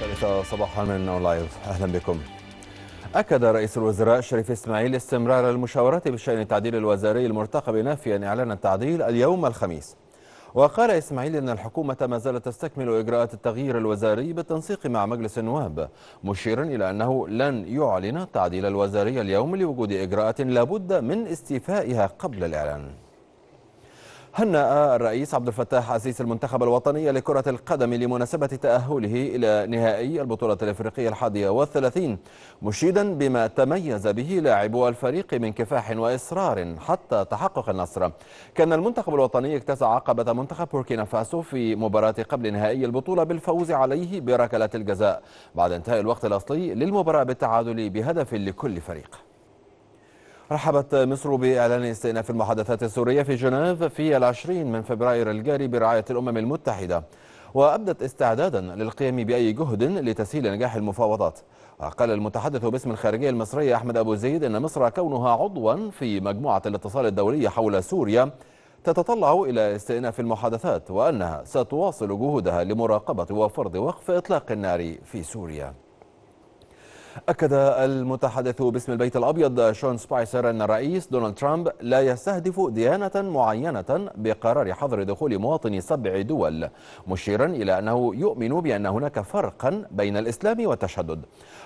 ثالثة صباحا من نو لايف أهلا بكم أكد رئيس الوزراء شريف إسماعيل استمرار المشاورات بشأن التعديل الوزاري المرتقب نافيا إعلان التعديل اليوم الخميس وقال إسماعيل أن الحكومة ما زالت تستكمل إجراءات التغيير الوزاري بالتنسيق مع مجلس النواب مشيرا إلى أنه لن يعلن التعديل الوزاري اليوم لوجود إجراءات لابد من استيفائها قبل الإعلان هنأ الرئيس عبد الفتاح عزيز المنتخب الوطني لكرة القدم لمناسبة تأهله إلى نهائي البطولة الإفريقية الحادية والثلاثين مشيدا بما تميز به لاعبو الفريق من كفاح وإصرار حتى تحقق النصر كان المنتخب الوطني اكتسع عقبة منتخب بوركينا فاسو في مباراة قبل نهائي البطولة بالفوز عليه بركلات الجزاء بعد انتهاء الوقت الأصلي للمباراة بالتعادل بهدف لكل فريق رحبت مصر بإعلان استئناف المحادثات السورية في جنيف في العشرين من فبراير الجاري برعاية الأمم المتحدة وأبدت استعدادا للقيام بأي جهد لتسهيل نجاح المفاوضات وقال المتحدث باسم الخارجية المصرية أحمد أبو زيد أن مصر كونها عضوا في مجموعة الاتصال الدولية حول سوريا تتطلع إلى استئناف المحادثات وأنها ستواصل جهودها لمراقبة وفرض وقف إطلاق النار في سوريا أكد المتحدث باسم البيت الأبيض شون سبايسر أن الرئيس دونالد ترامب لا يستهدف ديانة معينة بقرار حظر دخول مواطني سبع دول مشيرا إلى أنه يؤمن بأن هناك فرقا بين الإسلام والتشدد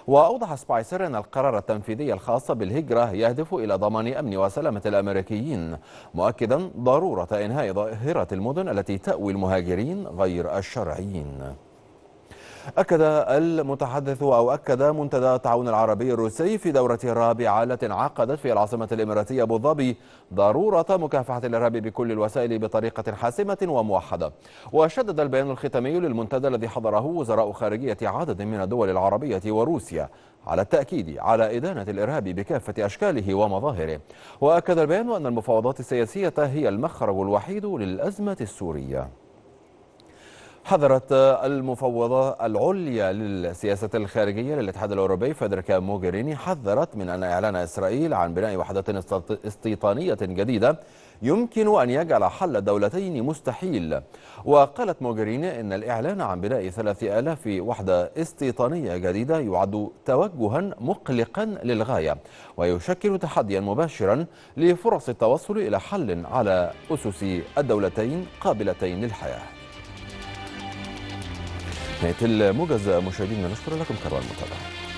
وأوضح سبايسر أن القرار التنفيذي الخاص بالهجرة يهدف إلى ضمان أمن وسلامة الأمريكيين مؤكدا ضرورة إنهاء ظاهرة المدن التي تأوي المهاجرين غير الشرعيين أكد المتحدث أو أكد منتدى التعاون العربي الروسي في دورته الرابعة التي انعقدت في العاصمة الإماراتية أبو ظبي ضرورة مكافحة الإرهاب بكل الوسائل بطريقة حاسمة وموحدة وشدد البيان الختامي للمنتدى الذي حضره وزراء خارجية عدد من الدول العربية وروسيا على التأكيد على إدانة الإرهاب بكافة أشكاله ومظاهره وأكد البيان أن المفاوضات السياسية هي المخرج الوحيد للأزمة السورية حذرت المفوضة العليا للسياسة الخارجية للاتحاد الأوروبي فدركا موغريني حذرت من أن إعلان إسرائيل عن بناء وحدة استيطانية جديدة يمكن أن يجعل حل الدولتين مستحيل وقالت موغريني أن الإعلان عن بناء 3000 وحدة استيطانية جديدة يعد توجها مقلقا للغاية ويشكل تحديا مباشرا لفرص التوصل إلى حل على أسس الدولتين قابلتين للحياة نهايه الموجز مشاهدينا نشكر لكم كرم المتابعه